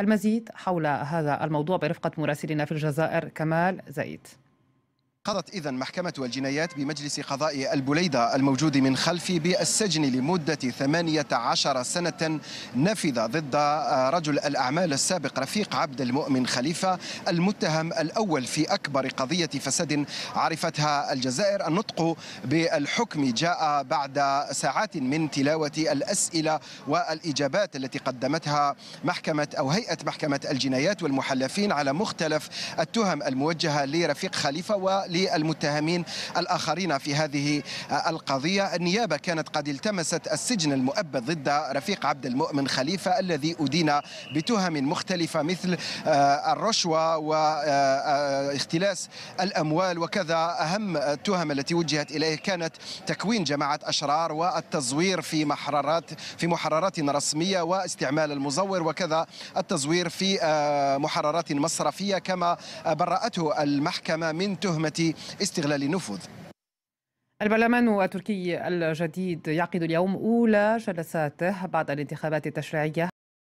المزيد حول هذا الموضوع برفقة مراسلنا في الجزائر كمال زايد قضت إذا محكمة الجنايات بمجلس قضاء البليدة الموجود من خلفي بالسجن لمدة 18 سنة نفذ ضد رجل الأعمال السابق رفيق عبد المؤمن خليفة المتهم الأول في أكبر قضية فساد عرفتها الجزائر النطق بالحكم جاء بعد ساعات من تلاوة الأسئلة والإجابات التي قدمتها محكمة أو هيئة محكمة الجنايات والمحلفين على مختلف التهم الموجهة لرفيق خليفة و للمتهمين الآخرين في هذه القضية النيابة كانت قد التمست السجن المؤبد ضد رفيق عبد المؤمن خليفة الذي أدين بتهم مختلفة مثل آه، الرشوة واختلاس آه، آه، الأموال وكذا أهم التهم التي وجهت إليه كانت تكوين جماعة أشرار والتزوير في محررات في محررات رسمية واستعمال المزور وكذا التزوير في محررات مصرفية كما برأته المحكمة من تهمة استغلال النفوذ البرلمان التركي الجديد يعقد اليوم أولى جلساته بعد الانتخابات التشريعية